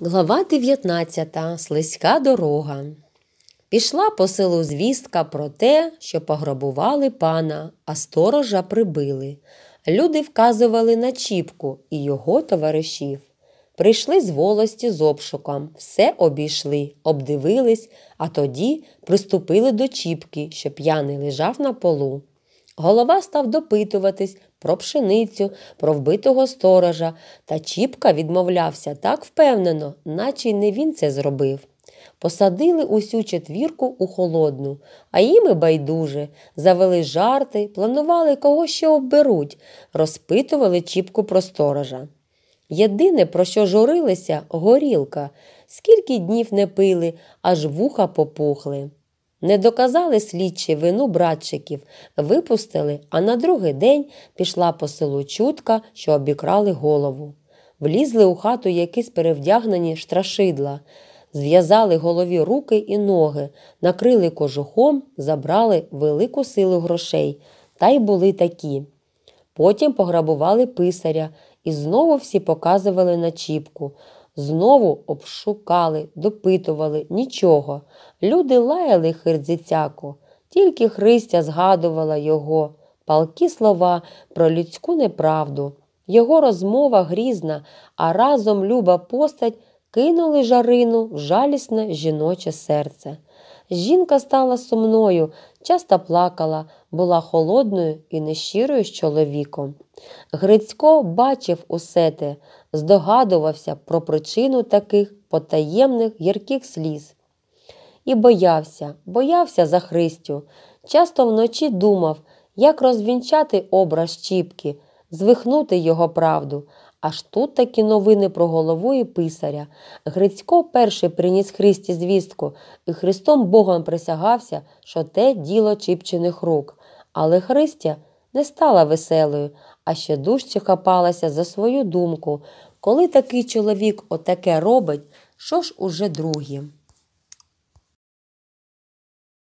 Глава 19. Слизька дорога. Пішла по селу звістка про те, що пограбували пана, а сторожа прибили. Люди вказували на Чіпку і його товаришів. Прийшли з волості з обшуком, все обійшли, обдивились, а тоді приступили до Чіпки, що п'яний лежав на полу. Голова став допитуватись про пшеницю, про вбитого сторожа, та Чіпка відмовлявся так впевнено, наче й не він це зробив. Посадили усю четвірку у холодну, а їм і байдуже, завели жарти, планували кого ще обберуть, розпитували Чіпку про сторожа. Єдине, про що журилися, горілка, скільки днів не пили, аж вуха попухли. Не доказали слідчі вину братчиків, випустили, а на другий день пішла по селу чутка, що обікрали голову. Влізли у хату якісь перевдягнені штрашидла, зв'язали голові руки і ноги, накрили кожухом, забрали велику силу грошей, та й були такі. Потім пограбували писаря і знову всі показували на Чіпку. Знову обшукали, допитували нічого. Люди лаяли Хирдзіцяку, тільки Христя згадувала його, палкі слова про людську неправду. Його розмова грізна, а разом люба постать кинули жарину в жалісне жіноче серце. Жінка стала сумною, часто плакала, була холодною і нещирою з чоловіком. Грицько бачив усе те, здогадувався про причину таких потаємних гірких сліз. І боявся, боявся за Христю. Часто вночі думав, як розвінчати образ Чіпки, звихнути його правду. Аж тут такі новини про голову і писаря. Грицько перший приніс Христі звістку і Христом Богом присягався, що те діло чіпчених рук. Але Христя не стала веселою, а ще дужче хапалася за свою думку. Коли такий чоловік отаке робить, що ж уже другі?